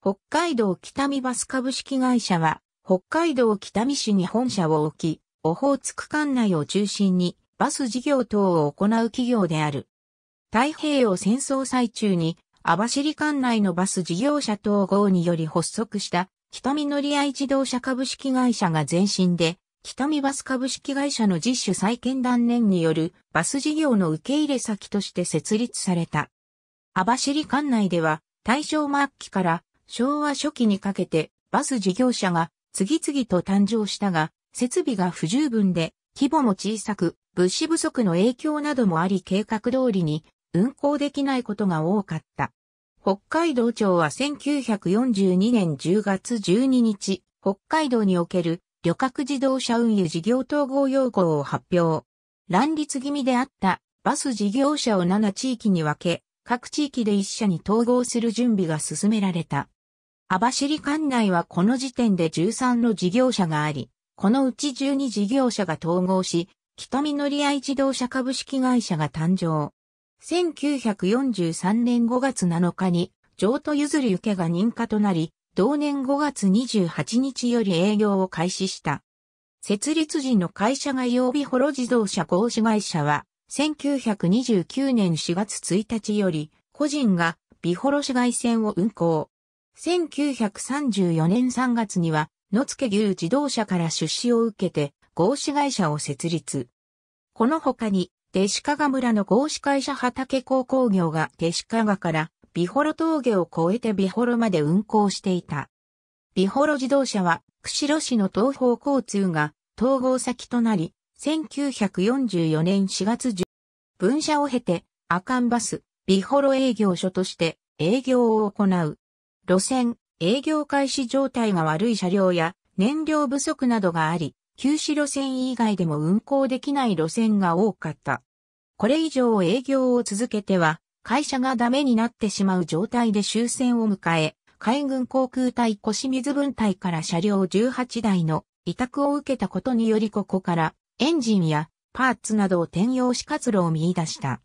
北海道北見バス株式会社は、北海道北見市に本社を置き、オホーツク管内を中心にバス事業等を行う企業である。太平洋戦争最中に、網走管内のバス事業者統合により発足した北見乗合自動車株式会社が前身で、北見バス株式会社の実主再建断念によるバス事業の受け入れ先として設立された。網走管内では大正末期から昭和初期にかけてバス事業者が次々と誕生したが、設備が不十分で規模も小さく、物資不足の影響などもあり計画通りに運行できないことが多かった。北海道庁は1942年10月12日、北海道における旅客自動車運輸事業統合要項を発表。乱立気味であったバス事業者を7地域に分け、各地域で1社に統合する準備が進められた。網走管内はこの時点で13の事業者があり、このうち12事業者が統合し、北見乗合自動車株式会社が誕生。1943年5月7日に、譲渡譲り受けが認可となり、同年5月28日より営業を開始した。設立時の会社が曜日ホロ自動車合資会社は、1929年4月1日より、個人が美幌市街線を運行。1934年3月には、野付牛自動車から出資を受けて、合資会社を設立。この他に、弟子加村の合資会社畑高工業が弟子加から美幌峠を越えて美幌まで運行していた。美幌自動車は、釧路市の東方交通が統合先となり、1944年4月10分社を経て、アカンバス、美幌営業所として営業を行う。路線、営業開始状態が悪い車両や燃料不足などがあり、休止路線以外でも運行できない路線が多かった。これ以上営業を続けては、会社がダメになってしまう状態で終戦を迎え、海軍航空隊腰水分隊から車両18台の委託を受けたことによりここからエンジンやパーツなどを転用し活路を見出した。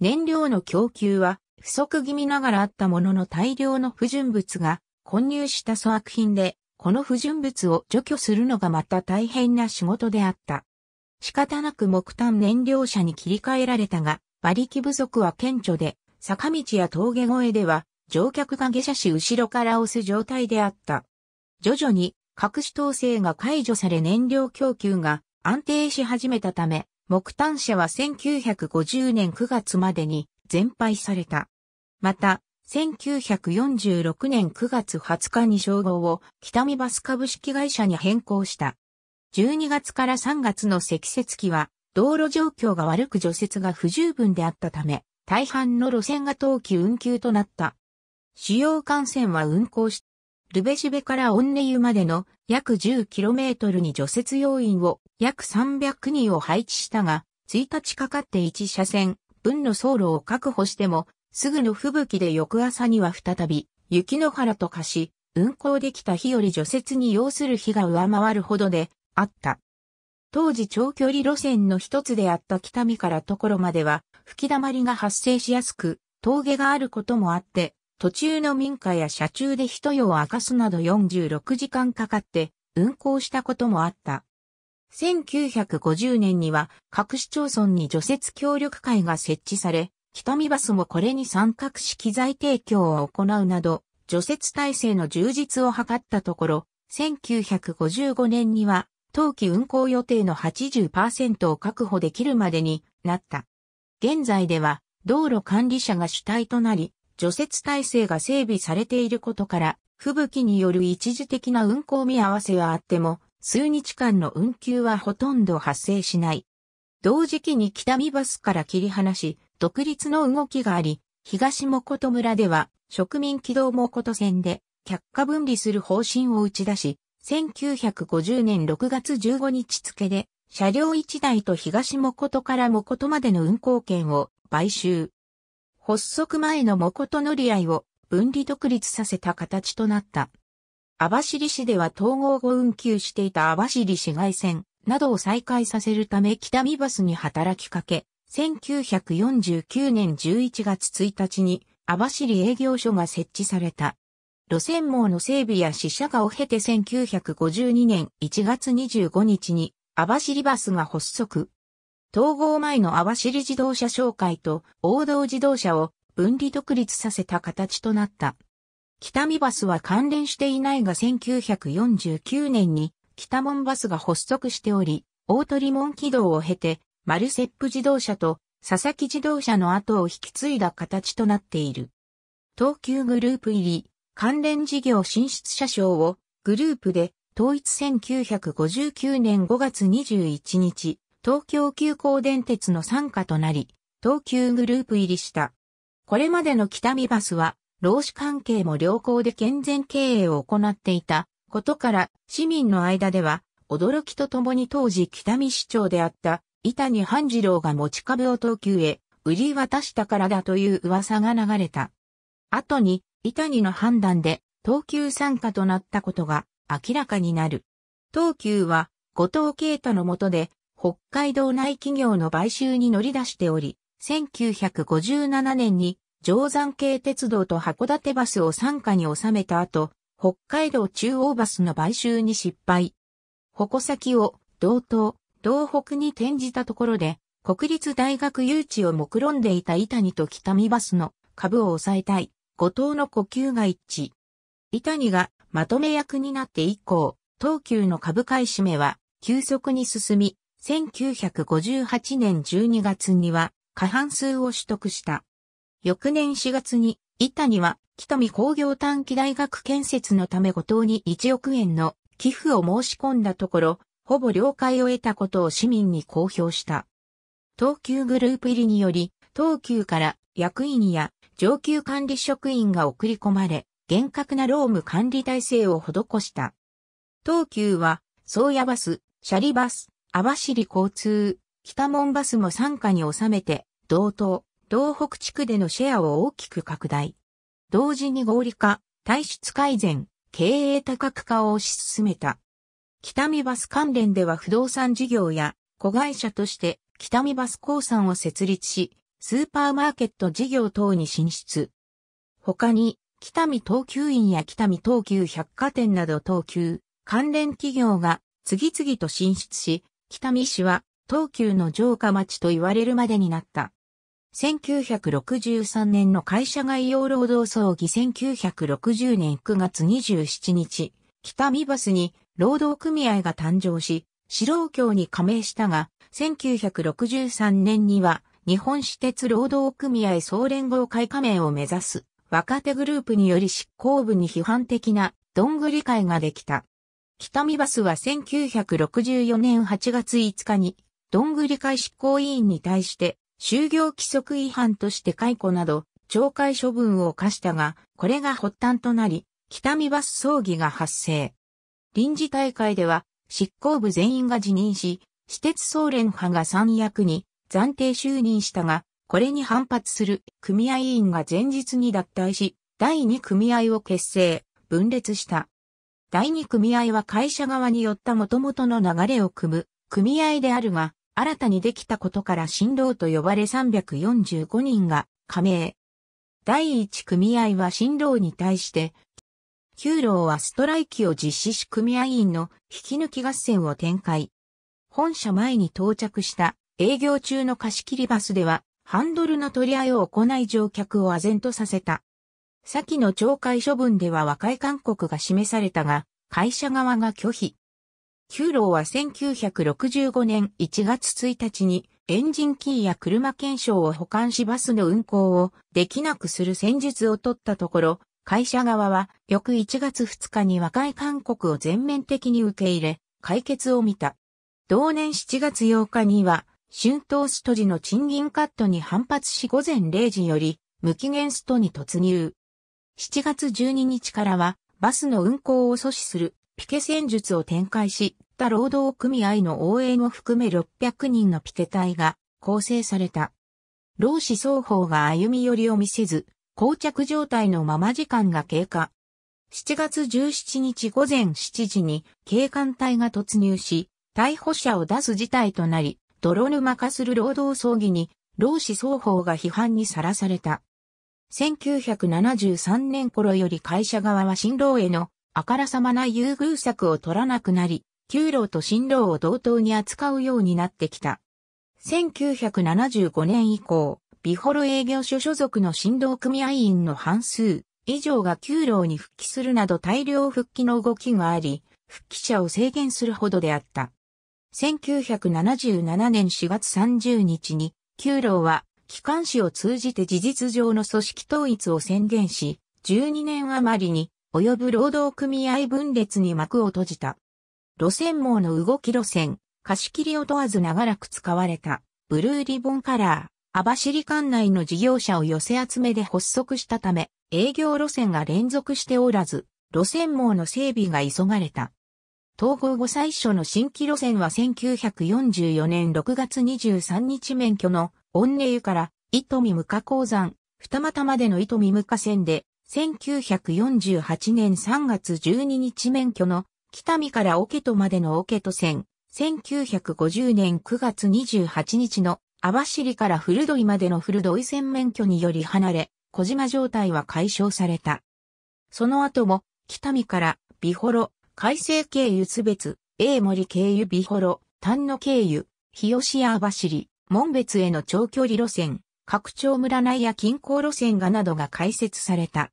燃料の供給は不足気味ながらあったものの大量の不純物が混入した粗悪品で、この不純物を除去するのがまた大変な仕事であった。仕方なく木炭燃料車に切り替えられたが、馬力不足は顕著で、坂道や峠越えでは、乗客が下車し後ろから押す状態であった。徐々に、隠し統制が解除され燃料供給が安定し始めたため、木炭車は1950年9月までに全廃された。また、1946年9月20日に称号を北見バス株式会社に変更した。12月から3月の積雪期は、道路状況が悪く除雪が不十分であったため、大半の路線が冬季運休となった。主要幹線は運行し、ルベシベからオンネユまでの約 10km に除雪要員を約300人を配置したが、1日かかって1車線分の走路を確保してもすぐの吹雪で翌朝には再び、雪の原と化し、運行できた日より除雪に要する日が上回るほどで、あった。当時長距離路線の一つであった北見から所までは、吹き溜まりが発生しやすく、峠があることもあって、途中の民家や車中で一夜を明かすなど46時間かかって、運行したこともあった。1950年には各市町村に除雪協力会が設置され、北見バスもこれに三角式機材提供を行うなど、除雪体制の充実を図ったところ、1955年には、冬季運行予定の80%を確保できるまでになった。現在では、道路管理者が主体となり、除雪体制が整備されていることから、吹雪による一時的な運行見合わせはあっても、数日間の運休はほとんど発生しない。同時期に北見バスから切り離し、独立の動きがあり、東誠村では植民もこ誠線で却下分離する方針を打ち出し、1950年6月15日付で車両1台と東誠から誠までの運行権を買収。発足前の誠乗り合いを分離独立させた形となった。網走市では統合後運休していた網走市街線などを再開させるため北見バスに働きかけ、1949年11月1日に網走営業所が設置された。路線網の整備や支社化を経て1952年1月25日に網走バスが発足。統合前の網走自動車商会と王道自動車を分離独立させた形となった。北見バスは関連していないが1949年に北門バスが発足しており、大鳥門軌道を経てマルセップ自動車と佐々木自動車の後を引き継いだ形となっている。東急グループ入り、関連事業進出車掌をグループで統一1959年5月21日、東京急行電鉄の参加となり、東急グループ入りした。これまでの北見バスは、労使関係も良好で健全経営を行っていたことから、市民の間では、驚きとともに当時北見市長であった伊谷半次郎が持ち株を東急へ売り渡したからだという噂が流れた。後に、伊谷の判断で東急参加となったことが明らかになる。東急は後藤啓太の下で北海道内企業の買収に乗り出しており、1957年に定山系鉄道と函館バスを参加に収めた後、北海道中央バスの買収に失敗。矛先を同等東北に転じたところで、国立大学誘致を目論んでいた伊谷と北見バスの株を抑えたい、後藤の呼吸が一致。伊谷がまとめ役になって以降、東急の株買い占めは急速に進み、1958年12月には過半数を取得した。翌年4月に、伊谷は北見工業短期大学建設のため後藤に1億円の寄付を申し込んだところ、ほぼ了解を得たことを市民に公表した。東急グループ入りにより、東急から役員や上級管理職員が送り込まれ、厳格な労務管理体制を施した。東急は、宗谷バス、シャリバス、網走交通、北門バスも参加に収めて、道東、道北地区でのシェアを大きく拡大。同時に合理化、体質改善、経営多角化を推し進めた。北見バス関連では不動産事業や子会社として北見バス鉱山を設立し、スーパーマーケット事業等に進出。他に、北見東急院や北見東急百貨店など東急関連企業が次々と進出し、北見市は東急の城下町と言われるまでになった。1963年の会社概要労働葬儀1960年9月27日、北見バスに労働組合が誕生し、指導協に加盟したが、1963年には日本私鉄労働組合総連合会加盟を目指す若手グループにより執行部に批判的などんぐり会ができた。北見バスは1964年8月5日にどんぐり会執行委員に対して就業規則違反として解雇など懲戒処分を課したが、これが発端となり、北見バス葬儀が発生。臨時大会では、執行部全員が辞任し、私鉄総連派が三役に暫定就任したが、これに反発する組合委員が前日に脱退し、第二組合を結成、分裂した。第二組合は会社側によった元々の流れを組む組合であるが、新たにできたことから新郎と呼ばれ345人が加盟。第一組合は新郎に対して給料はストライキを実施し組合員の引き抜き合戦を展開。本社前に到着した営業中の貸し切りバスではハンドルの取り合いを行い乗客を唖然とさせた。先の懲戒処分では和解勧告が示されたが、会社側が拒否。給料は1965年1月1日にエンジンキーや車検証を保管しバスの運行をできなくする戦術を取ったところ、会社側は翌1月2日に和解勧告を全面的に受け入れ、解決を見た。同年7月8日には、春闘スト時の賃金カットに反発し午前0時より無期限ストに突入。7月12日からはバスの運行を阻止するピケ戦術を展開し、他労働組合の応援を含め600人のピケ隊が構成された。労使双方が歩み寄りを見せず、膠着状態のまま時間が経過。7月17日午前7時に警官隊が突入し、逮捕者を出す事態となり、泥沼化する労働争議に、労使双方が批判にさらされた。1973年頃より会社側は新郎へのあからさまな優遇策を取らなくなり、給料と新郎を同等に扱うようになってきた。1975年以降、ビホロ営業所所属の振動組合員の半数以上が給料に復帰するなど大量復帰の動きがあり、復帰者を制限するほどであった。1977年4月30日に、給料は機関紙を通じて事実上の組織統一を宣言し、12年余りに及ぶ労働組合分裂に幕を閉じた。路線網の動き路線、貸し切りを問わず長らく使われた、ブルーリボンカラー、網走管内の事業者を寄せ集めで発足したため、営業路線が連続しておらず、路線網の整備が急がれた。統合後最初の新規路線は1944年6月23日免許の御寧湯から糸見向鉱山、二股までの糸見向線で、1948年3月12日免許の北見からオケトまでのオケト線、1950年9月28日の網走から古土井までの古土井線免許により離れ、小島状態は解消された。その後も、北見から、美幌、海西経由津別、A 森経由美幌、丹野経由、日吉や網走、門別への長距離路線、拡張村内や近郊路線がなどが開設された。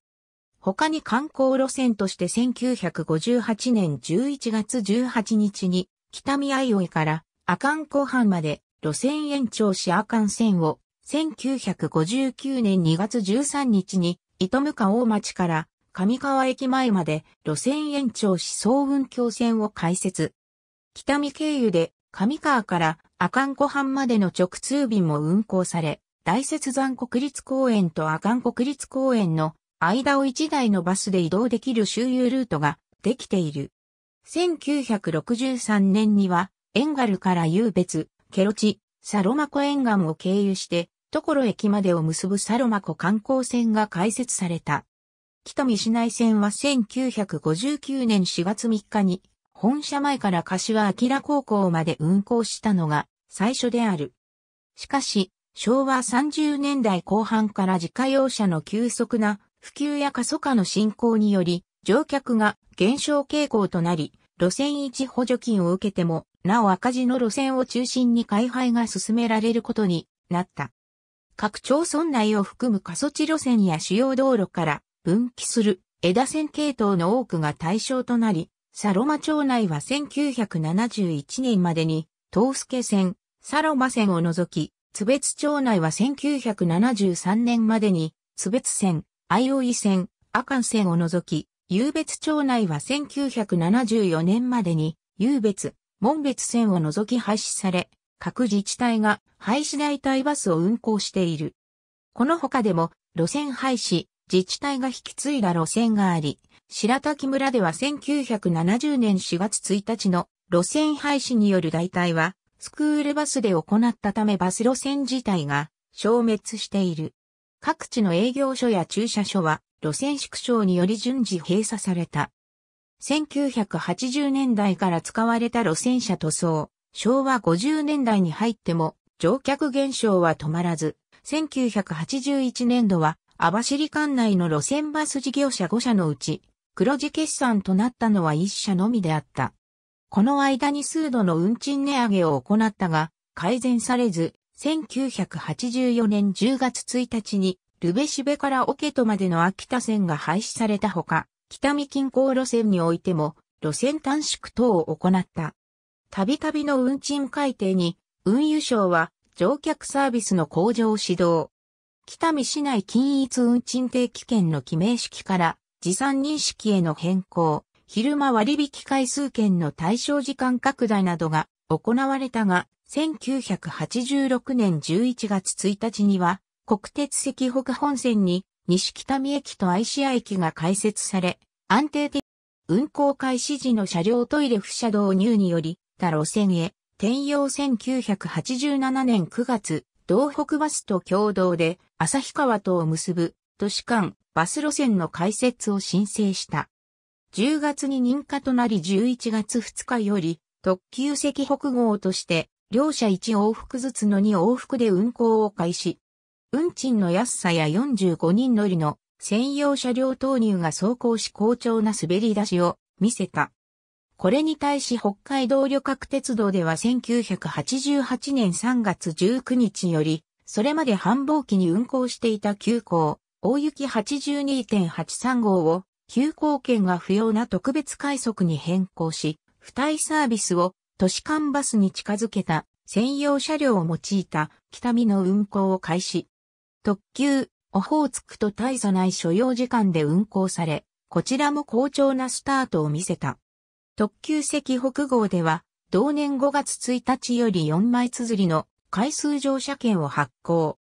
他に観光路線として1958年11月18日に、北見お生から阿寒湖畔まで路線延長し、阿寒線を1959年2月13日に糸向大町から上川駅前まで路線延長し総運橋線を開設。北見経由で上川から阿寒湖畔までの直通便も運行され、大雪山国立公園と阿寒国立公園の間を1台のバスで移動できる周遊ルートができている。1963年には、エンガルから湧別、ケロチ、サロマ湖沿岸を経由して、所駅までを結ぶサロマ湖観光船が開設された。北見市内線は1959年4月3日に、本社前から柏明高校まで運行したのが最初である。しかし、昭和30年代後半から自家用車の急速な普及や過疎化の進行により、乗客が減少傾向となり、路線一補助金を受けてもなお赤字の路線を中心に開廃が進められることになった。各町村内を含む過疎地路線や主要道路から分岐する枝線系統の多くが対象となり、サロマ町内は1971年までに、東助線、サロマ線を除き、津別町内は1973年までに、津別線、相生線、阿寒線を除き、優別町内は1974年までに、優別、門別線を除き廃止され、各自治体が廃止代替バスを運行している。この他でも路線廃止、自治体が引き継いだ路線があり、白滝村では1970年4月1日の路線廃止による代替は、スクールバスで行ったためバス路線自体が消滅している。各地の営業所や駐車所は路線縮小により順次閉鎖された。1980年代から使われた路線車塗装、昭和50年代に入っても乗客減少は止まらず、1981年度は網走管内の路線バス事業者5社のうち、黒字決算となったのは1社のみであった。この間に数度の運賃値上げを行ったが、改善されず、1984年10月1日に、ルベシベからオケトまでの秋田線が廃止されたほか、北見近郊路線においても、路線短縮等を行った。たびたびの運賃改定に、運輸省は乗客サービスの向上を指導。北見市内均一運賃定期券の記名式から持参認識への変更、昼間割引回数券の対象時間拡大などが行われたが、1986年11月1日には国鉄赤北本線に西北見駅と愛屋駅が開設され、安定的運行開始時の車両トイレ不車導入により、他路線へ転用1987年9月、道北バスと共同で旭川とを結ぶ都市間バス路線の開設を申請した。10月に認可となり11月2日より特急席北号として両社1往復ずつの2往復で運行を開始。運賃の安さや45人乗りの専用車両投入が走行し好調な滑り出しを見せた。これに対し北海道旅客鉄道では1988年3月19日より、それまで繁忙期に運行していた急行、大雪82.83号を、急行券が不要な特別快速に変更し、付帯サービスを都市間バスに近づけた専用車両を用いた北見の運行を開始。特急、オホーツクと大差ない所要時間で運行され、こちらも好調なスタートを見せた。特急席北号では、同年5月1日より4枚綴りの回数乗車券を発行。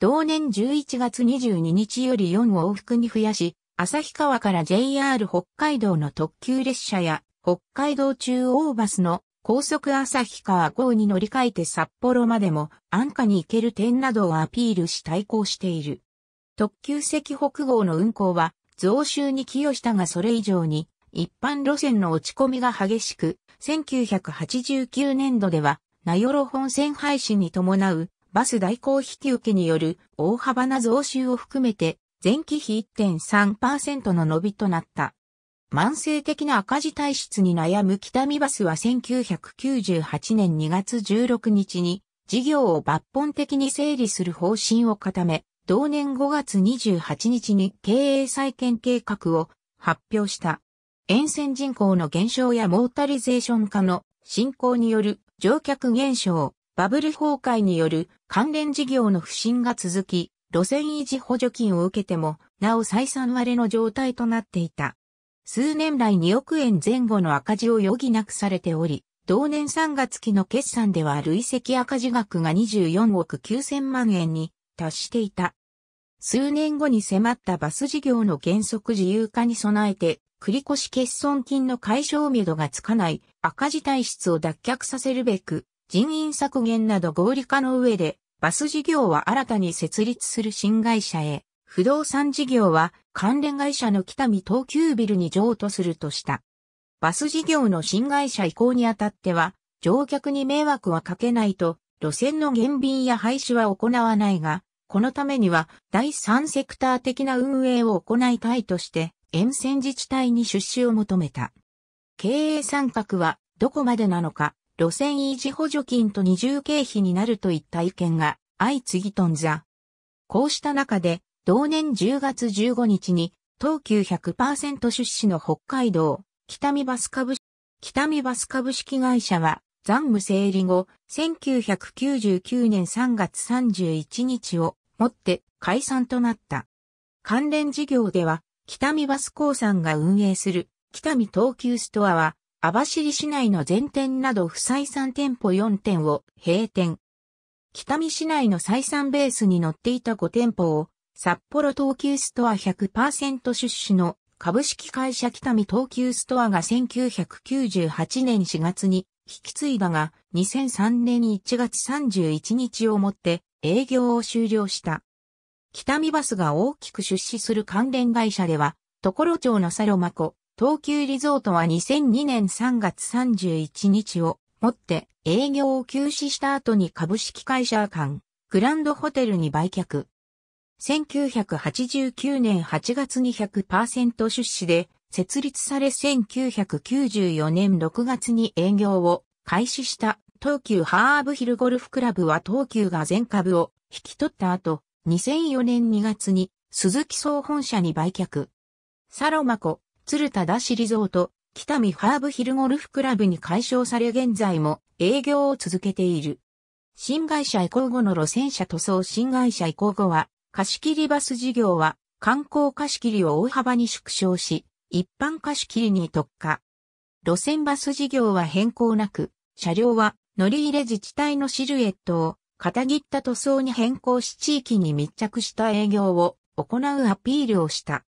同年11月22日より4往復に増やし、旭川から JR 北海道の特急列車や北海道中央バスの高速朝日川号に乗り換えて札幌までも安価に行ける点などをアピールし対抗している。特急席北号の運行は増収に寄与したがそれ以上に一般路線の落ち込みが激しく、1989年度では名寄本線廃止に伴うバス代行引き受けによる大幅な増収を含めて前期比1.3%の伸びとなった。慢性的な赤字体質に悩む北見バスは1998年2月16日に事業を抜本的に整理する方針を固め、同年5月28日に経営再建計画を発表した。沿線人口の減少やモータリゼーション化の進行による乗客減少、バブル崩壊による関連事業の不振が続き、路線維持補助金を受けても、なお採算割れの状態となっていた。数年来2億円前後の赤字を余儀なくされており、同年3月期の決算では累積赤字額が24億9000万円に達していた。数年後に迫ったバス事業の原則自由化に備えて、繰越欠損金の解消めどがつかない赤字体質を脱却させるべく、人員削減など合理化の上で、バス事業は新たに設立する新会社へ不動産事業は関連会社の北見東急ビルに譲渡するとした。バス事業の新会社移行にあたっては、乗客に迷惑はかけないと、路線の減便や廃止は行わないが、このためには第三セクター的な運営を行いたいとして、沿線自治体に出資を求めた。経営参画はどこまでなのか、路線維持補助金と二重経費になるといった意見が相次ぎとんざ。こうした中で同年10月15日に、東急100%出資の北海道、北見バス株式、北見バス株式会社は、残務整理後、1999年3月31日をもって解散となった。関連事業では、北見バス興産が運営する北見東急ストアは、網走市内の全店など不採算店舗4店を閉店。北見市内の採算ベースに乗っていた5店舗を札幌東急ストア100%出資の株式会社北見東急ストアが1998年4月に引き継いだが2003年1月31日をもって営業を終了した。北見バスが大きく出資する関連会社では、ところ町のサロマコ、東急リゾートは2002年3月31日をもって営業を休止した後に株式会社間、グランドホテルに売却。1989年8月に100%出資で設立され1994年6月に営業を開始した東急ハーブヒルゴルフクラブは東急が全株を引き取った後、2004年2月に鈴木総本社に売却。サロマコ、鶴田田市リゾート、北見ハーブヒルゴルフクラブに解消され現在も営業を続けている。新会社移行後の路線車塗装新会社移行後は貸切バス事業は観光貸切を大幅に縮小し、一般貸切に特化。路線バス事業は変更なく、車両は乗り入れ自治体のシルエットを片切った塗装に変更し地域に密着した営業を行うアピールをした。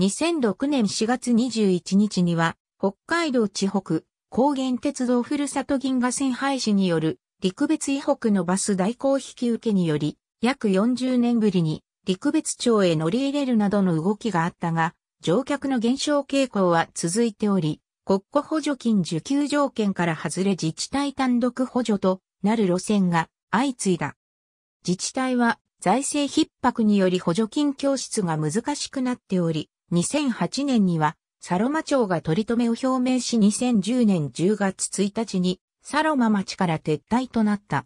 2006年4月21日には、北海道地北、高原鉄道ふるさと銀河線廃止による陸別以北のバス代行引き受けにより、約40年ぶりに陸別町へ乗り入れるなどの動きがあったが、乗客の減少傾向は続いており、国庫補助金受給条件から外れ自治体単独補助となる路線が相次いだ。自治体は財政逼迫により補助金教室が難しくなっており、2008年にはサロマ町が取り留めを表明し2010年10月1日にサロマ町から撤退となった。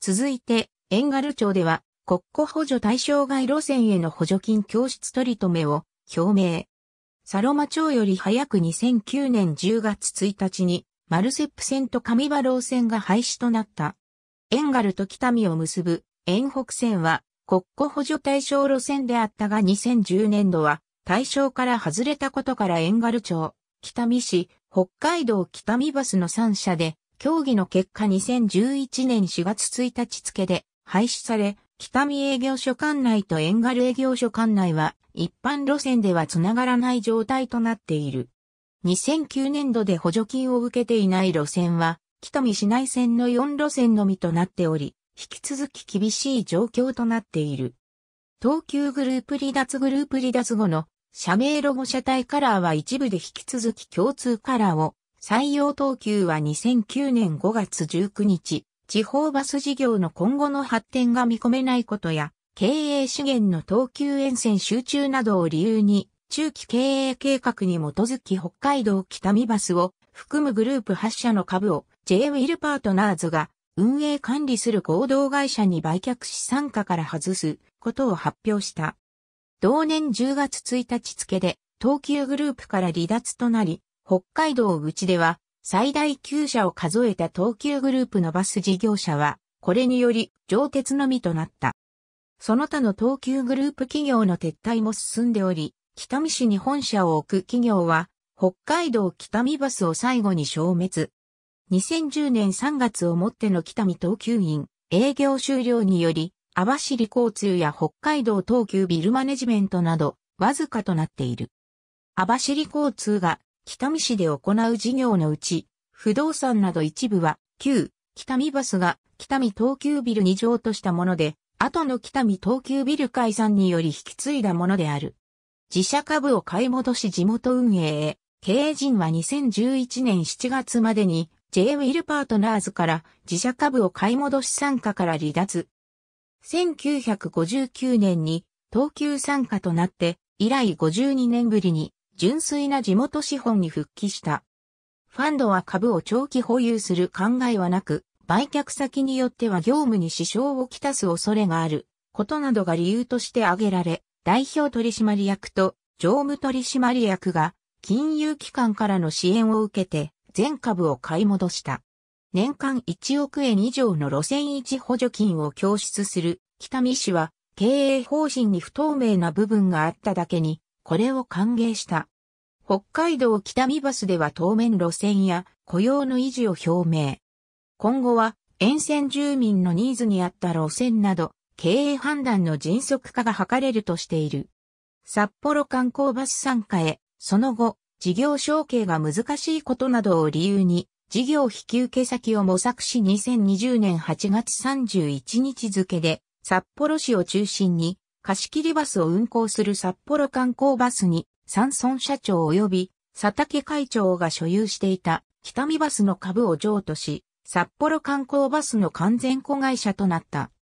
続いてエンガル町では国庫補助対象外路線への補助金供出取り留めを表明。サロマ町より早く2009年10月1日にマルセップ線と上馬路線が廃止となった。エンガルと北見を結ぶ遠北線は国庫補助対象路線であったが2010年度は対象から外れたことからエンガル町、北見市、北海道北見バスの3社で協議の結果2011年4月1日付で廃止され、北見営業所管内と遠軽営業所管内は一般路線ではつながらない状態となっている。2009年度で補助金を受けていない路線は、北見市内線の4路線のみとなっており、引き続き厳しい状況となっている。東急グループ離脱グループ離脱後の社名ロゴ車体カラーは一部で引き続き共通カラーを採用東急は2009年5月19日、地方バス事業の今後の発展が見込めないことや、経営資源の東急沿線集中などを理由に、中期経営計画に基づき北海道北見バスを含むグループ8社の株を J ウィルパートナーズが運営管理する合同会社に売却し参加から外すことを発表した。同年10月1日付で東急グループから離脱となり、北海道口では最大9社を数えた東急グループのバス事業者は、これにより上鉄のみとなった。その他の東急グループ企業の撤退も進んでおり、北見市に本社を置く企業は、北海道北見バスを最後に消滅。2010年3月をもっての北見東急院営業終了により、網走交通や北海道東急ビルマネジメントなど、わずかとなっている。網走交通が北見市で行う事業のうち、不動産など一部は、旧、北見バスが、北見東急ビルに譲渡したもので、後の北見東急ビル解散により引き継いだものである。自社株を買い戻し地元運営へ、経営陣は2011年7月までに J ウィルパートナーズから自社株を買い戻し参加から離脱。1959年に東急参加となって以来52年ぶりに純粋な地元資本に復帰した。ファンドは株を長期保有する考えはなく、売却先によっては業務に支障をきたす恐れがあることなどが理由として挙げられ、代表取締役と常務取締役が金融機関からの支援を受けて全株を買い戻した。年間1億円以上の路線一補助金を供出する北見市は経営方針に不透明な部分があっただけにこれを歓迎した。北海道北見バスでは当面路線や雇用の維持を表明。今後は沿線住民のニーズに合った路線など経営判断の迅速化が図れるとしている。札幌観光バス参加へ、その後、事業承継が難しいことなどを理由に、事業引き受け先を模索し2020年8月31日付で、札幌市を中心に貸切バスを運行する札幌観光バスに、山村社長及び佐竹会長が所有していた北見バスの株を譲渡し、札幌観光バスの完全子会社となった。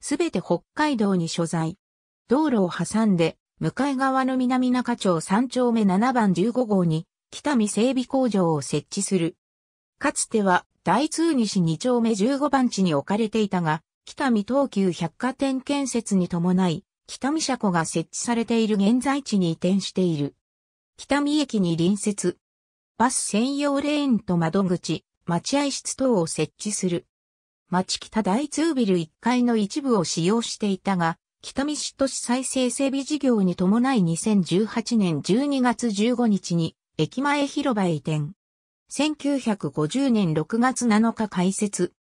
すべて北海道に所在。道路を挟んで、向かい側の南中町3丁目7番15号に、北見整備工場を設置する。かつては、大通西2丁目15番地に置かれていたが、北見東急百貨店建設に伴い、北見車庫が設置されている現在地に移転している。北見駅に隣接。バス専用レーンと窓口、待合室等を設置する。町北大通ビル1階の一部を使用していたが、北見市都市再生整備事業に伴い2018年12月15日に駅前広場移転。1950年6月7日開設。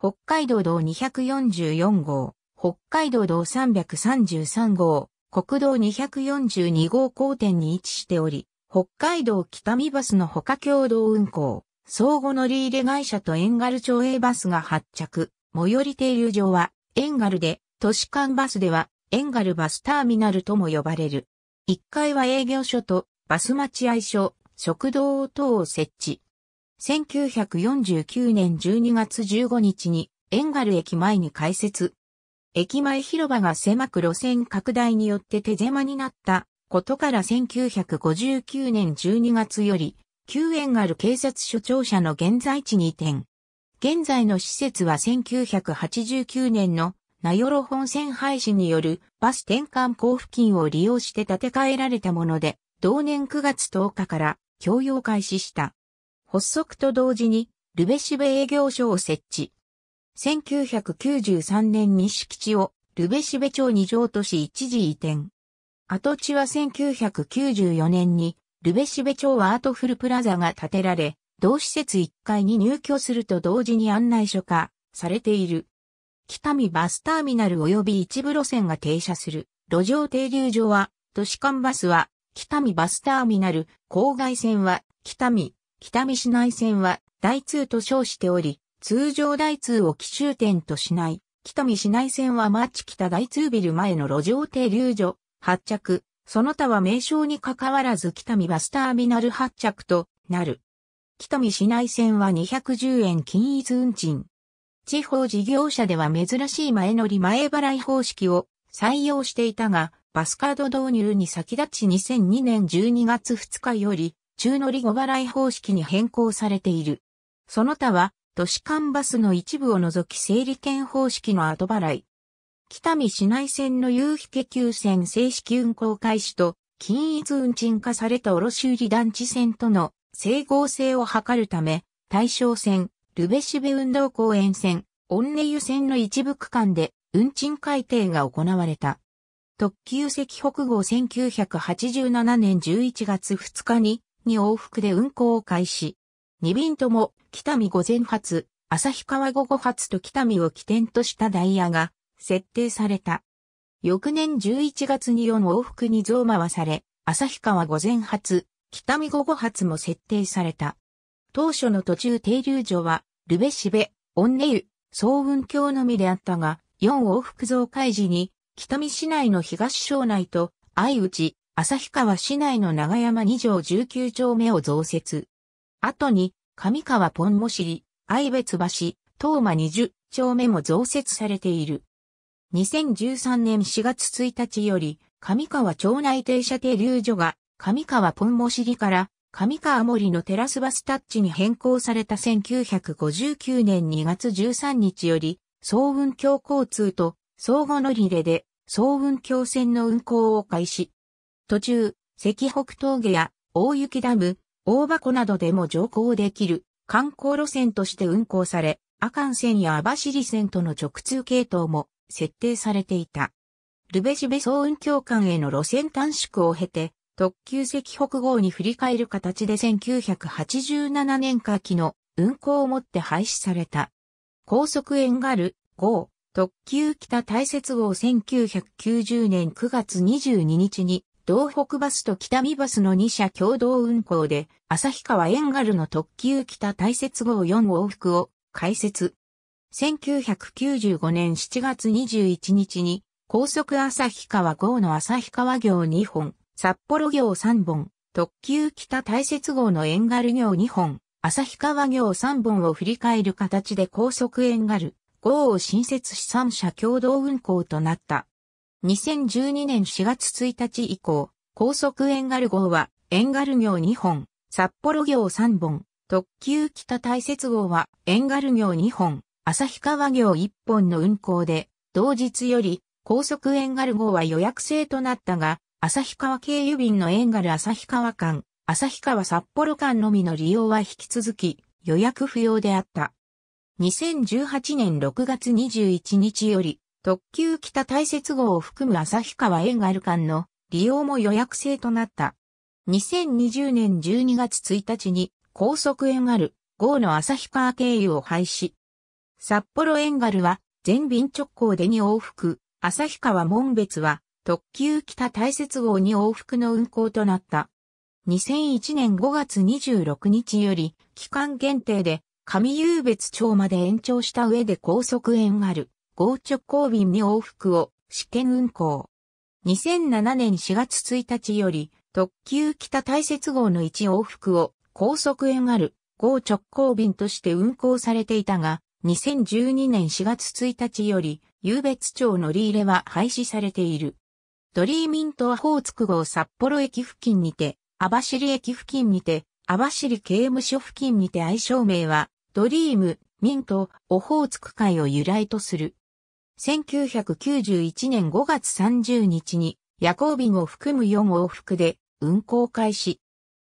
北海道道244号。北海道道333号、国道242号交点に位置しており、北海道北見バスの他共同運行、相互乗り入れ会社とガ軽町 A バスが発着、最寄り停留場はガ軽で、都市間バスではガ軽バスターミナルとも呼ばれる。1階は営業所とバス待合所、食堂等を設置。1949年12月15日に、エンガル駅前に開設、駅前広場が狭く路線拡大によって手狭になったことから1959年12月より、救援がある警察署庁舎の現在地に移転。現在の施設は1989年の名寄本線廃止によるバス転換交付金を利用して建て替えられたもので、同年9月10日から共用開始した。発足と同時に、ルベシベ営業所を設置。1993年に敷地を、ルベシベ町二条都市一時移転。跡地は1994年に、ルベシベ町アートフルプラザが建てられ、同施設1階に入居すると同時に案内所化されている。北見バスターミナル及び一部路線が停車する路上停留所は、都市間バスは、北見バスターミナル、郊外線は、北見、北見市内線は、大通と称しており、通常大通を奇襲点としない、北見市内線はマッチ北大通ビル前の路上停留所、発着、その他は名称に関わらず北見バスターミナル発着となる。北見市内線は210円均一運賃。地方事業者では珍しい前乗り前払い方式を採用していたが、バスカード導入に先立ち2002年12月2日より、中乗り後払い方式に変更されている。その他は、都市間バスの一部を除き整理券方式の後払い。北見市内線の夕日急線正式運行開始と、均一運賃化された卸売団地線との整合性を図るため、大正線、ルベシベ運動公園線、オンネユ線の一部区間で運賃改定が行われた。特急石北号1987年11月2日に、に往復で運行を開始。二便とも、北見午前発、旭川午後発と北見を起点としたダイヤが設定された。翌年11月に4往復に増回され、旭川午前発、北見午後発も設定された。当初の途中停留所は、ルベシベ、オンネユ、総運橋のみであったが、4往復増開時に、北見市内の東省内と、相内、旭川市内の長山2条19丁目を増設。後に、上川ポンモシリ、愛別橋、東間20丁目も増設されている。2013年4月1日より、上川町内停車停留所が、上川ポンモシリから、上川森のテラスバスタッチに変更された1959年2月13日より、総運橋交通と相互乗り入れで総運橋線の運行を開始。途中、関北峠や大雪ダム、大箱などでも乗降できる観光路線として運行され、阿寒線や網走線との直通系統も設定されていた。ルベジベ総運協間への路線短縮を経て、特急赤北号に振り返る形で1987年夏季の運行をもって廃止された。高速縁がガル号、特急北大雪号1990年9月22日に道北バスと北見バスの2社共同運行で、旭川エンガルの特急北大雪号4往復を開設。1995年7月21日に、高速旭川号の旭川行2本、札幌行3本、特急北大雪号のエンガル行2本、旭川行3本を振り返る形で高速エンガル号を新設し3社共同運行となった。2012年4月1日以降、高速エンガル号は、エンガル業2本、札幌業3本、特急北大雪号は、エンガル業2本、旭川業1本の運行で、同日より、高速エンガル号は予約制となったが、旭川経由便のエンガル旭川間、旭川札幌間のみの利用は引き続き予約不要であった。2018年6月21日より特急北大雪号を含む旭川沿岸間の利用も予約制となった。2020年12月1日に高速沿ある号の旭川経由を廃止。札幌沿ガルは全便直行で2往復、旭川門別は特急北大雪号に往復の運行となった。2001年5月26日より期間限定で上湧別町まで延長した上で高速沿ある豪直行便に往復を試験運行。2007年4月1日より特急北大雪号の1往復を高速縁ある豪直行便として運行されていたが、2012年4月1日より、有別町乗り入れは廃止されている。ドリーミントアホーツク号札幌駅付近にて、網走駅付近にて、網走刑務所付近にて愛称名は、ドリーム、ミント、オホーツク海を由来とする。1991年5月30日に夜行便を含む4往復で運行開始。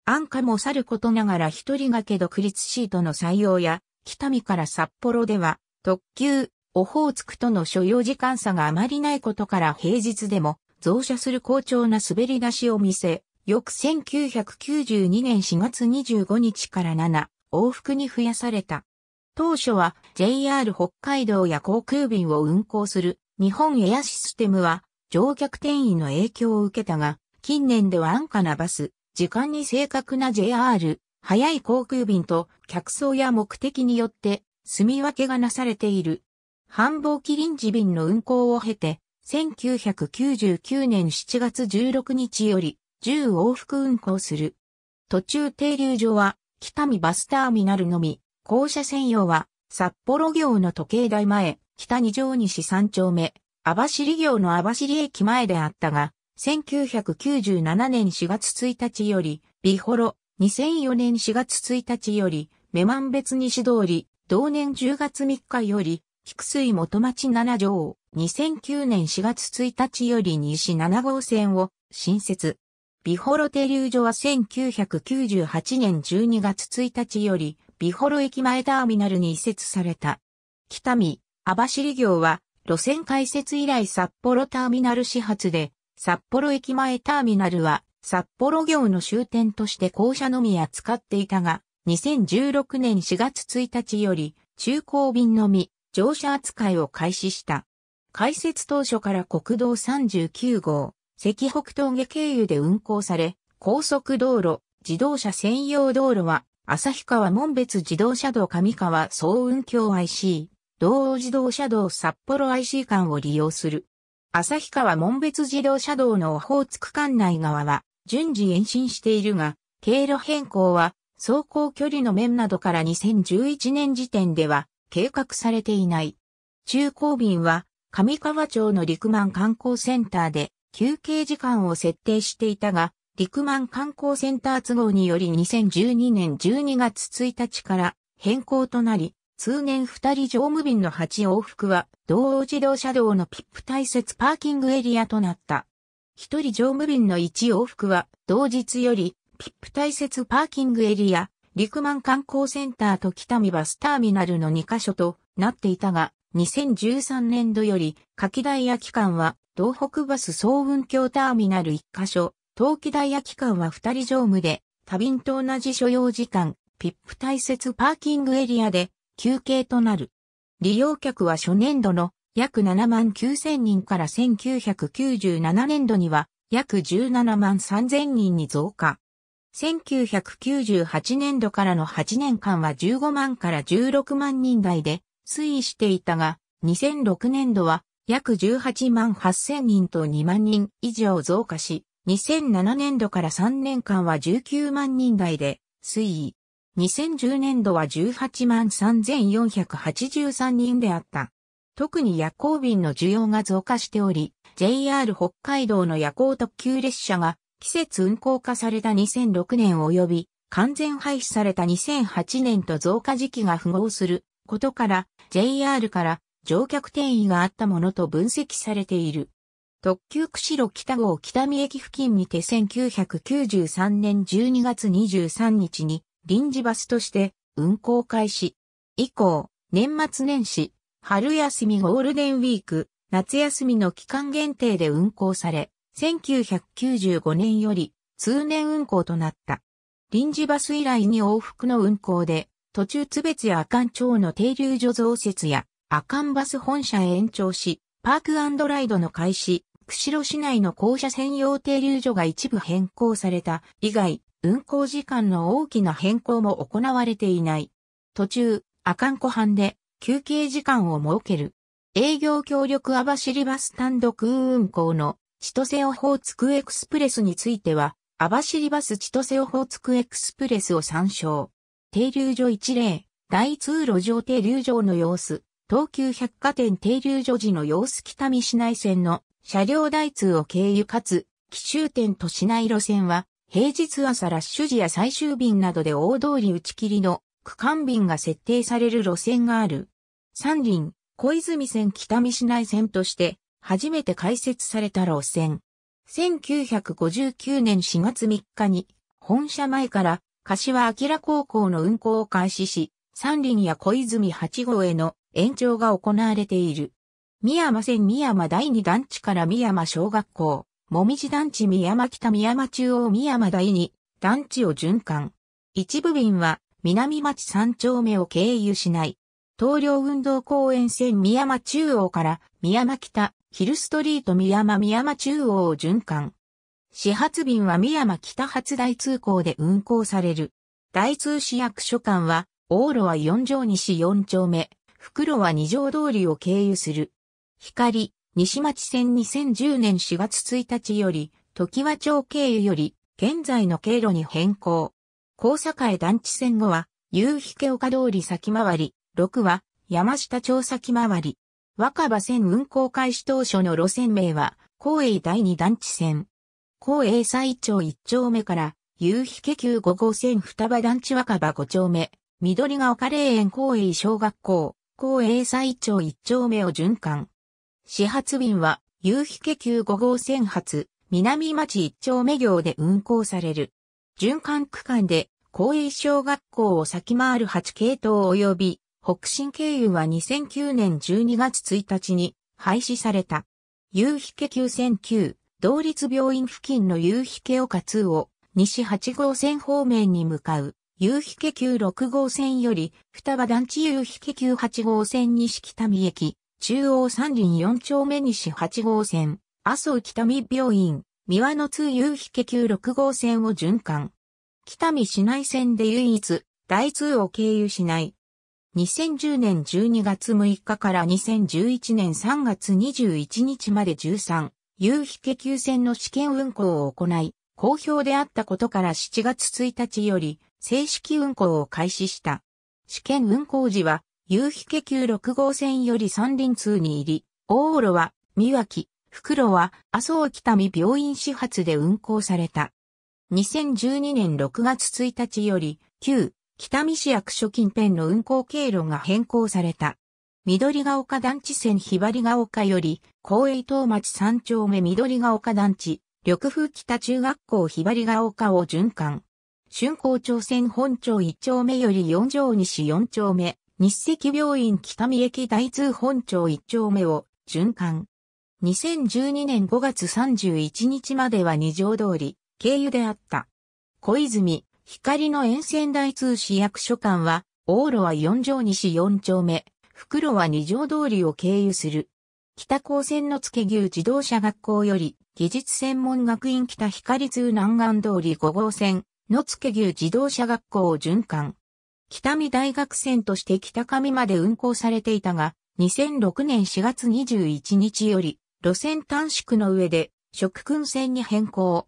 安価もさることながら一人掛け独立シートの採用や、北見から札幌では特急、オホーツクとの所要時間差があまりないことから平日でも増車する好調な滑り出しを見せ、翌1992年4月25日から7往復に増やされた。当初は JR 北海道や航空便を運行する日本エアシステムは乗客転移の影響を受けたが、近年では安価なバス、時間に正確な JR、早い航空便と客層や目的によって住み分けがなされている。繁忙期臨時便の運行を経て、1999年7月16日より10往復運行する。途中停留所は北見バスターミナルのみ、校舎専用は、札幌行の時計台前、北二条西三丁目、網走行の網走駅前であったが、1997年4月1日より、美幌、2004年4月1日より、目満別西通り、同年10月3日より、菊水元町7条、2009年4月1日より西7号線を新設。美幌停留所は1998年12月1日より、美幌駅前ターミナルに移設された。北見、網走行は、路線開設以来札幌ターミナル始発で、札幌駅前ターミナルは、札幌行の終点として校舎のみ扱っていたが、2016年4月1日より、中高便のみ、乗車扱いを開始した。開設当初から国道39号、赤北峠経由で運行され、高速道路、自動車専用道路は旭川門別自動車道上川総運橋 IC、道央自動車道札幌 IC 間を利用する。旭川門別自動車道のオホーツク管内側は順次延伸しているが、経路変更は走行距離の面などから2011年時点では計画されていない。中高便は上川町の陸満観光センターで休憩時間を設定していたが、陸満観光センター都合により2012年12月1日から変更となり、通年2人乗務便の8往復は、同自動車道のピップ大雪パーキングエリアとなった。1人乗務便の1往復は、同日より、ピップ大雪パーキングエリア、陸満観光センターと北見バスターミナルの2カ所となっていたが、2013年度より、夏季やイ期間は、東北バス総運協ターミナル1カ所、冬季ダイヤ期間は二人乗務で、多便と同じ所要時間、ピップ大切パーキングエリアで休憩となる。利用客は初年度の約7万9000人から1997年度には約17万3000人に増加。1998年度からの8年間は15万から16万人台で推移していたが、2006年度は約18万8000人と2万人以上増加し、2007年度から3年間は19万人台で推移。2010年度は18万3483人であった。特に夜行便の需要が増加しており、JR 北海道の夜行特急列車が季節運行化された2006年及び完全廃止された2008年と増加時期が符合することから JR から乗客転移があったものと分析されている。特急釧路北号北見駅付近にて1993年12月23日に臨時バスとして運行開始。以降、年末年始、春休みゴールデンウィーク、夏休みの期間限定で運行され、1995年より通年運行となった。臨時バス以来に往復の運行で、途中津別や阿寒町の停留所増設や、阿寒バス本社へ延長し、パークライドの開始、釧路市内の校舎専用停留所が一部変更された以外、運行時間の大きな変更も行われていない。途中、阿寒湖畔で休憩時間を設ける。営業協力網走バス単独運行の千歳オホーツクエクスプレスについては、網走バス千歳オホーツクエクスプレスを参照。停留所1例、大通路上停留所の様子、東急百貨店停留所時の様子北見市内線の車両台通を経由かつ、奇襲点と市内路線は、平日朝ラッシュ時や最終便などで大通り打ち切りの区間便が設定される路線がある。三輪、小泉線北見市内線として初めて開設された路線。1959年4月3日に本社前から柏明高校の運行を開始し、三輪や小泉8号への延長が行われている。宮山線宮山第二団地から宮山小学校、もみじ団地宮山北宮山中央宮山第二団地を循環。一部便は南町三丁目を経由しない。東陵運動公園線宮山中央から宮山北、ヒルストリート宮山宮山中央を循環。始発便は宮山北発大通行で運行される。大通市役所間は、往路は四条西四丁目、袋は二条通りを経由する。光、西町線2010年4月1日より、時和町経由より、現在の経路に変更。高栄団地線後は、夕日家丘通り先回り、6は、山下町先回り。若葉線運行開始当初の路線名は、高栄第二団地線。高栄最長1丁目から、夕日家旧5号線双葉団地若葉5丁目、緑が丘霊園高栄小学校、高栄最長1丁目を循環。始発便は、夕日家急5号線発、南町一丁目行で運行される。循環区間で、高栄小学校を先回る8系統及び、北新経由は2009年12月1日に廃止された。夕日家急線9、同立病院付近の夕日家を活を、西8号線方面に向かう。夕日家急6号線より、双葉団地夕日家急8号線西北見駅、中央三輪四丁目西八号線、麻生北見病院、三輪の通夕日家急六号線を循環。北見市内線で唯一、大通を経由しない。2010年12月6日から2011年3月21日まで13、夕日家急線の試験運行を行い、好評であったことから7月1日より正式運行を開始した。試験運行時は夕日家急6号線より三輪通に入り、大路は、三脇、袋は、麻生北見病院始発で運行された。2012年6月1日より、旧、北見市役所近辺の運行経路が変更された。緑ヶ丘団地線ひばりヶ丘より、公営東町三丁目緑ヶ丘団地、緑風北中学校ひばりヶ丘を循環。春光町線本町一丁目より四条西四丁目、日赤病院北見駅大通本町1丁目を循環。2012年5月31日までは二条通り、経由であった。小泉、光の沿線大通市役所間は、往路は4条西4丁目、袋は二条通りを経由する。北高専の付牛自動車学校より、技術専門学院北光通南岸通り5号線の付牛自動車学校を循環。北見大学線として北上まで運行されていたが、2006年4月21日より、路線短縮の上で、食訓線に変更。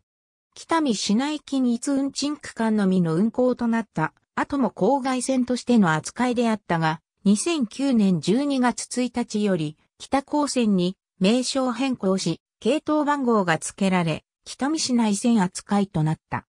北見市内近一運賃区間のみの運行となった、後も郊外線としての扱いであったが、2009年12月1日より、北高線に名称変更し、系統番号が付けられ、北見市内線扱いとなった。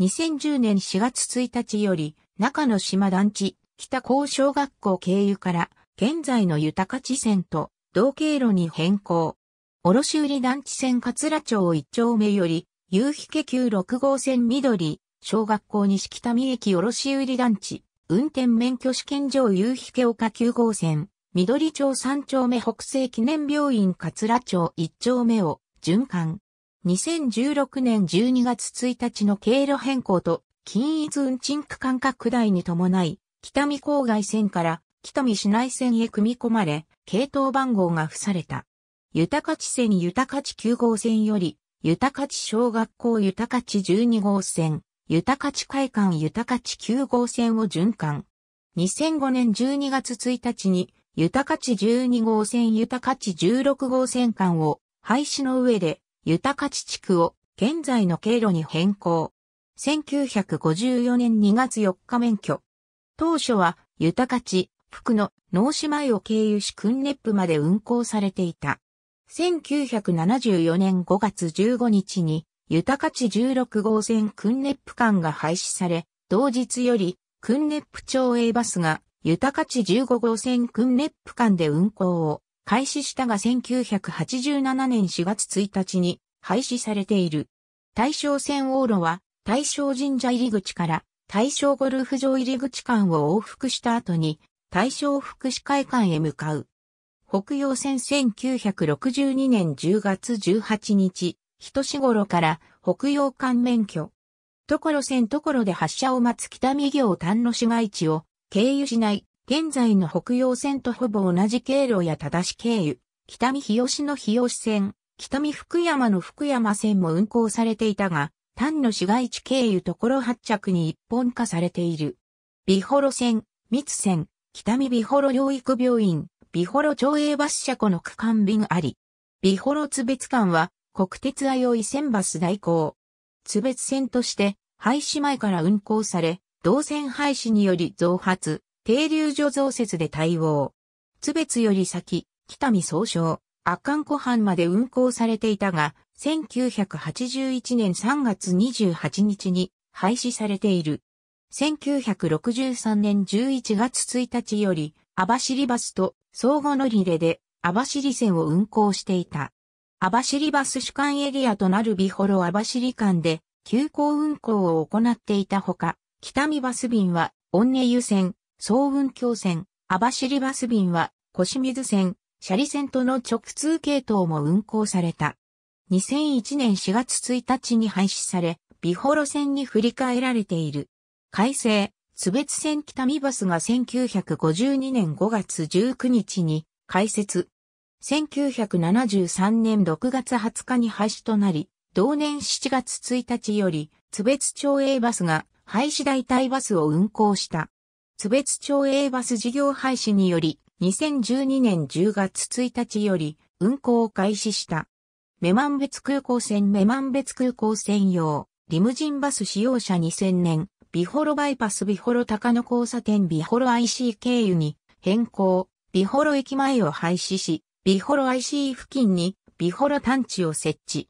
2010年4月1日より、中野島団地、北高小学校経由から、現在の豊か地線と同経路に変更。卸売団地線桂町一丁目より、夕日家旧六号線緑、小学校西北見駅卸売団地、運転免許試験場夕日家丘9号線、緑町三丁目北西記念病院桂町一丁目を循環。2016年12月1日の経路変更と均一運賃区間拡大に伴い、北見郊外線から北見市内線へ組み込まれ、系統番号が付された。豊勝線豊勝9号線より、豊勝小学校豊勝12号線、豊勝会館豊勝9号線を循環。2005年12月1日に、豊勝12号線豊勝16号線間を廃止の上で、豊勝地区を現在の経路に変更。1954年2月4日免許。当初は、豊かち、福の、脳島井を経由し訓練府まで運行されていた。1974年5月15日に、豊かち16号線訓練府間が廃止され、同日より、訓練府町営バスが、豊かち15号線訓練府間で運行を開始したが1987年4月1日に廃止されている。対象線往路は大正神社入り口から大正ゴルフ場入り口間を往復した後に、大正福祉会館へ向かう。北洋線1962年10月18日、一時頃から北洋館免許。所線ろで発車を待つ北見行丹野市街地を経由しない、現在の北洋線とほぼ同じ経路や正し経由、北見日吉の日吉線、北見福山の福山線も運行されていたが、丹の市街地経由ところ発着に一本化されている。美幌線、密線、北見美幌療育病院、美幌町営バス車庫の区間便あり。美幌津別館は国鉄弥生線バス代行。津別線として廃止前から運行され、動線廃止により増発、停留所増設で対応。津別より先、北見総称、阿寒湖畔まで運行されていたが、1981年3月28日に廃止されている。1963年11月1日より、網走バスと相互乗り入れで網走線を運行していた。網走バス主管エリアとなる美幌網走間で急行運行を行っていたほか、北見バス便は、温根湯線、総運橋線、網走バス便は、小清水線、斜里線との直通系統も運行された。2001年4月1日に廃止され、美幌線に振り替えられている。改正、津別線北見バスが1952年5月19日に開設。1973年6月20日に廃止となり、同年7月1日より、津別町営バスが廃止代替バスを運行した。津別町営バス事業廃止により、2012年10月1日より運行を開始した。マ満別空港線マ満別空港専用、リムジンバス使用者2000年、ホロバイパスビホロ高野交差点ビホロ IC 経由に変更、ビホロ駅前を廃止し、ビホロ IC 付近にビホロ探知を設置。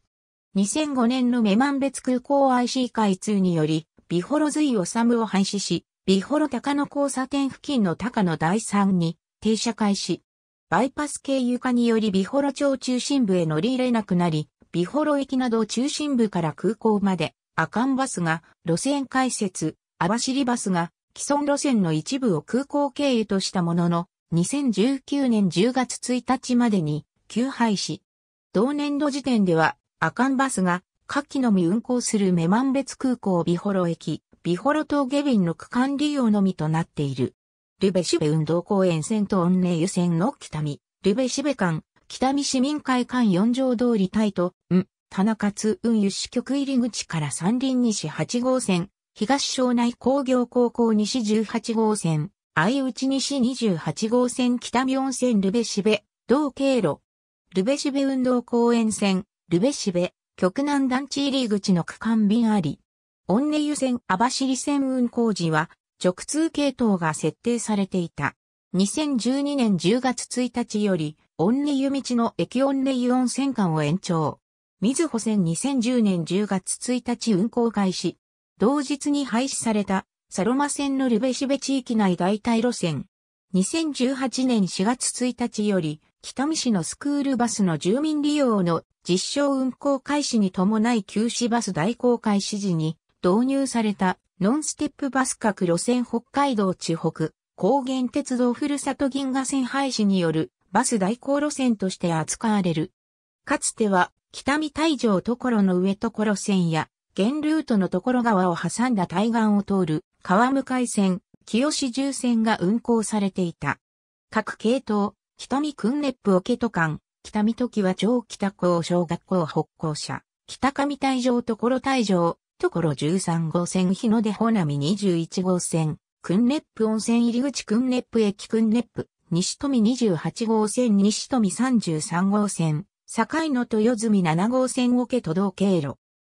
2005年のマ満別空港 IC 開通により、ビホロ随をサムを廃止し、ビホロ高野交差点付近の高野第3に停車開始。バイパス経由化により美幌町中心部へ乗り入れなくなり、美幌駅など中心部から空港まで、阿寒バスが路線開設、網走バスが既存路線の一部を空港経由としたものの、2019年10月1日までに休廃止。同年度時点では、阿寒バスが夏季のみ運行するマ満別空港美幌駅、美幌峠便の区間利用のみとなっている。ルベシベ運動公園線と温寧湯線の北見、ルベシベ間、北見市民会館四条通り対と、ん、田中津運輸支局入り口から三輪西8号線、東省内工業高校西18号線、相内西28号線北見温泉ルベシベ、同経路、ルベシベ運動公園線、ルベシベ、極南団地入り口の区間便あり、オンネ湯線網走線運行時は、直通系統が設定されていた。2012年10月1日より、御利湯道の駅御利湯温泉間を延長。水保線2010年10月1日運行開始。同日に廃止された、サロマ線のルベシベ地域内代替路線。2018年4月1日より、北見市のスクールバスの住民利用の実証運行開始に伴い休止バス代行開始時に導入されたノンステップバス各路線北海道地北、高原鉄道ふるさと銀河線廃止によるバス代行路線として扱われる。かつては、北見大城所の上所線や、現ルートの所川を挟んだ対岸を通る川向線、清志重線が運行されていた。各系統、北見訓熱部桶都間、北見時は超北高小学校北校舎、北上大城所大城、ところ13号線日の出穂波21号線、訓練府温泉入口訓練府駅訓練府、西富28号線西富33号線、境野豊住7号線桶都道経路。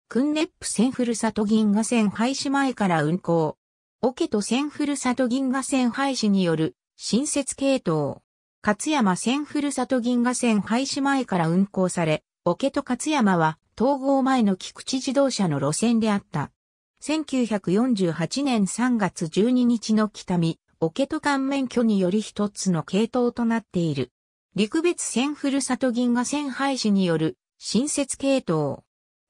訓練府線ふるさと銀河線廃止前から運行。桶と線ふるさと銀河線廃止による新設系統。勝山線ふるさと銀河線廃止前から運行され、桶と勝山は統合前の菊池自動車の路線であった。1948年3月12日の北見、桶戸間免許により一つの系統となっている。陸別線ふるさと銀河線廃止による新設系統。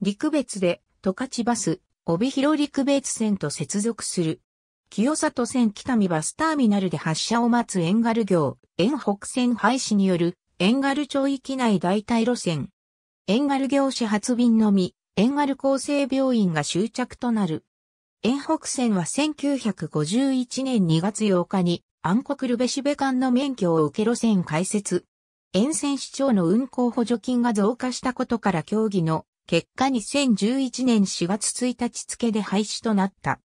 陸別で十勝バス、帯広陸別線と接続する。清里線北見バスターミナルで発車を待つ遠軽行、遠北線廃止による遠軽町域内代替路線。遠軽業種発便のみ、遠軽厚生病院が終着となる。遠北線は1951年2月8日に暗黒ルベシベ間の免許を受け路線開設。沿線市長の運行補助金が増加したことから協議の結果2011年4月1日付で廃止となった。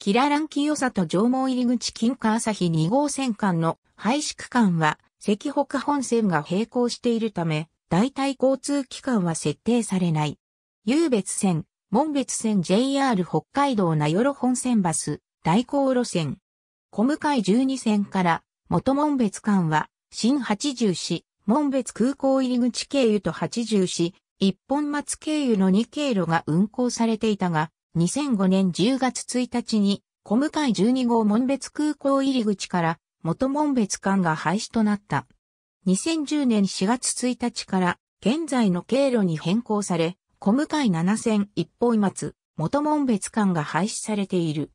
キラランキサと上毛入口金華朝日2号線間の廃止区間は、関北本線が並行しているため、代替交通機関は設定されない。優別線、門別線 JR 北海道名寄本線バス、代行路線。小向12線から元門別間は、新八十市、門別空港入口経由と八十市、一本松経由の2経路が運行されていたが、2005年10月1日に、小向12号門別空港入口から元門別間が廃止となった。2010年4月1日から現在の経路に変更され、小向7線一方松、元門別間が廃止されている。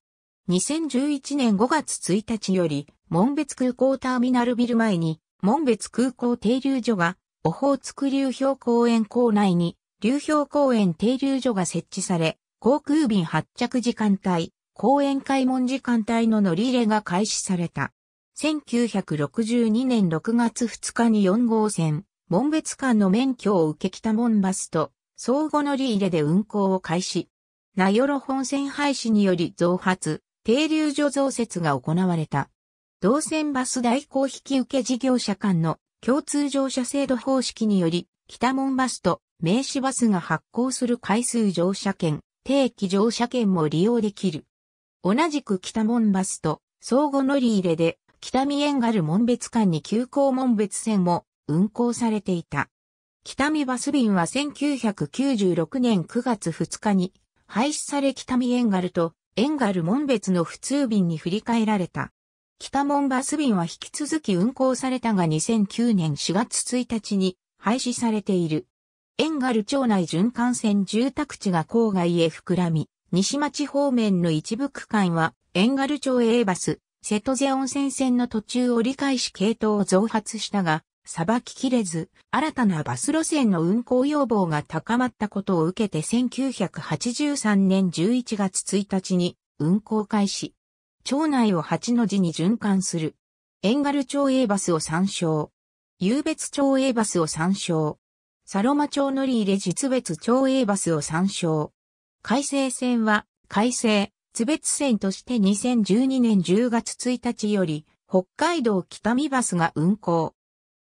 2011年5月1日より、門別空港ターミナルビル前に、門別空港停留所が、オホーツク流氷公園構内に、流氷公園停留所が設置され、航空便発着時間帯、公園開門時間帯の乗り入れが開始された。1962年6月2日に4号線、門別間の免許を受け北門バスと相互乗り入れで運行を開始。名寄本線廃止により増発、停留所増設が行われた。同線バス代行引受事業者間の共通乗車制度方式により、北門バスと名刺バスが発行する回数乗車券、定期乗車券も利用できる。同じく北門バスと相互乗り入れで北見縁がる門別間に急行門別線も運行されていた。北見バス便は1996年9月2日に廃止され北見縁がると縁がる門別の普通便に振り替えられた。北門バス便は引き続き運行されたが2009年4月1日に廃止されている。縁がる町内循環線住宅地が郊外へ膨らみ、西町方面の一部区間は、縁がる町 A バス、瀬戸瀬温泉線の途中折り返し系統を増発したが、さばききれず、新たなバス路線の運行要望が高まったことを受けて1983年11月1日に運行開始。町内を8の字に循環する。遠軽町 A バスを参照。有別町 A バスを参照。サロマ町乗り入れ実別町 A バスを参照。改正線は、改正、津別線として2012年10月1日より、北海道北見バスが運行。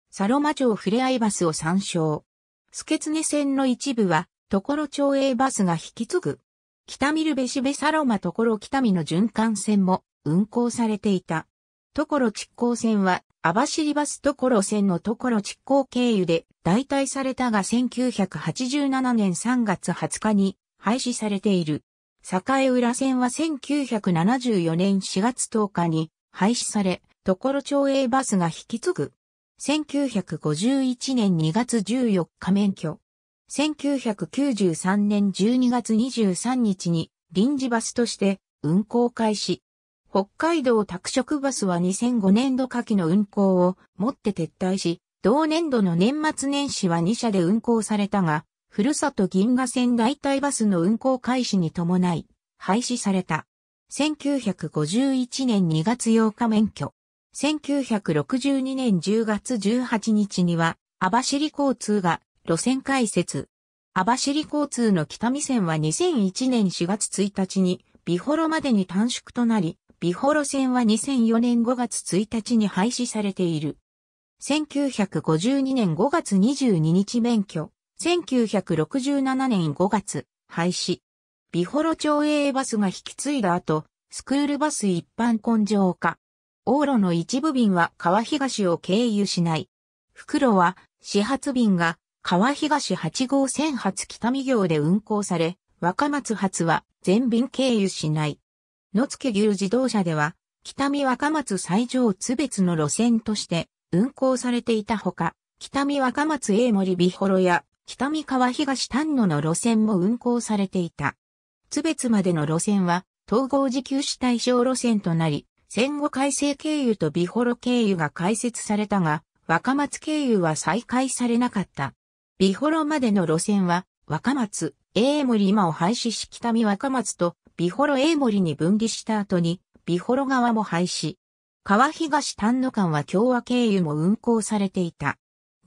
サロマ町ふれあいバスを参照。スケツネ線の一部は、所町営バスが引き継ぐ。北見るべしべサロマ所北見の循環線も運行されていた。所築行線は、網走バス所線の所築行経由で代替されたが1987年3月20日に廃止されている。栄浦線は1974年4月10日に廃止され、ところ町営バスが引き継ぐ。1951年2月14日免許。1993年12月23日に臨時バスとして運行開始。北海道拓殖バスは2005年度夏季の運行をもって撤退し、同年度の年末年始は2社で運行されたが、ふるさと銀河線代替バスの運行開始に伴い、廃止された。1951年2月8日免許。1962年10月18日には、網走交通が路線開設。網走交通の北見線は2001年4月1日に、美幌までに短縮となり、美幌線は2004年5月1日に廃止されている。1952年5月22日免許。1967年5月、廃止。美幌町営バスが引き継いだ後、スクールバス一般根性化。往路の一部便は川東を経由しない。袋は始発便が川東8号線発北見行で運行され、若松発は全便経由しない。野付牛自動車では、北見若松最上津別の路線として運行されていたほか、北見若松 A 森美幌や北三河東丹野の路線も運行されていた。津別までの路線は、統合自給主対象路線となり、戦後改正経由と美幌経由が開設されたが、若松経由は再開されなかった。美幌までの路線は、若松、英森今を廃止し北見若松と美幌英森に分離した後に、美幌側も廃止。川東丹野間は共和経由も運行されていた。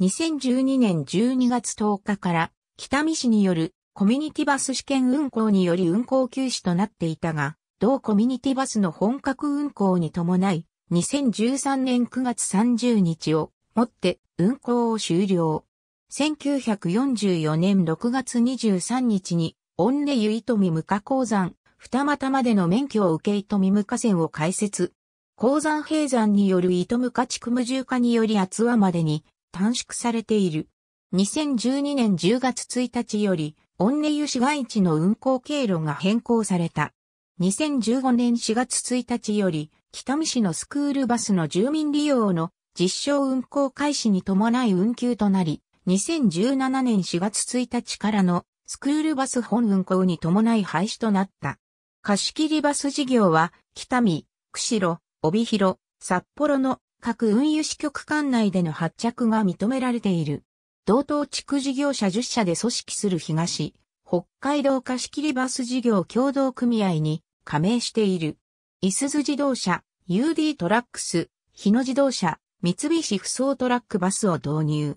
2012年12月10日から北見市によるコミュニティバス試験運行により運行休止となっていたが、同コミュニティバスの本格運行に伴い、2013年9月30日をもって運行を終了。1944年6月23日に、御根湯富無下鉱山、二股までの免許を受け糸無下線を開設。鉱山閉山による糸無下地区無重化により厚和までに短縮されている。2012年10月1日より、御根湯市街地の運行経路が変更された。2015年4月1日より、北見市のスクールバスの住民利用の実証運行開始に伴い運休となり、2017年4月1日からのスクールバス本運行に伴い廃止となった。貸し切りバス事業は、北見、釧路、帯広、札幌の各運輸支局管内での発着が認められている。同等地区事業者10社で組織する東、北海道貸切バス事業共同組合に加盟している。いすゞ自動車、UD トラックス、日野自動車、三菱不走トラックバスを導入。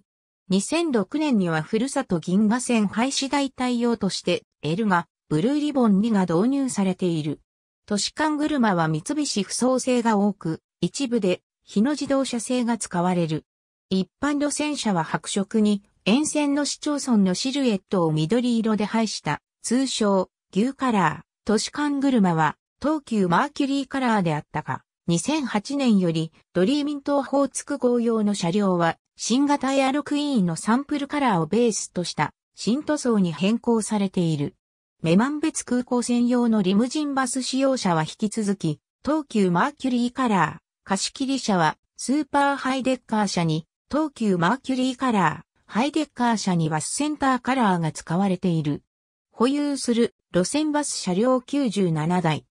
2006年にはふるさと銀河線廃止代替用として、エルガ、ブルーリボン2が導入されている。都市間車は三菱不走製が多く、一部で日野自動車製が使われる。一般路線車は白色に沿線の市町村のシルエットを緑色で配した通称牛カラー。都市間車は東急マーキュリーカラーであったが、2008年よりドリーミント法付く号用の車両は新型エアロクイーンのサンプルカラーをベースとした新塗装に変更されている。メマン別空港専用のリムジンバス使用者は引き続き東急マーキュリーカラー、貸切車はスーパーハイデッカー車に東急マーキュリーカラー、ハイデッカー車にバスセンターカラーが使われている。保有する路線バス車両97台。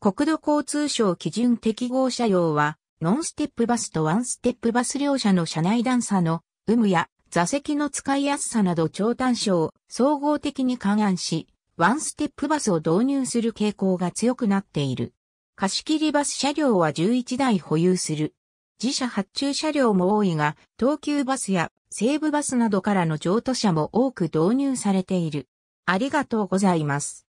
国土交通省基準適合車両は、ノンステップバスとワンステップバス両車の車内段差の有無や座席の使いやすさなど長短所を総合的に勘案し、ワンステップバスを導入する傾向が強くなっている。貸切バス車両は11台保有する。自社発注車両も多いが、東急バスや西武バスなどからの譲渡車も多く導入されている。ありがとうございます。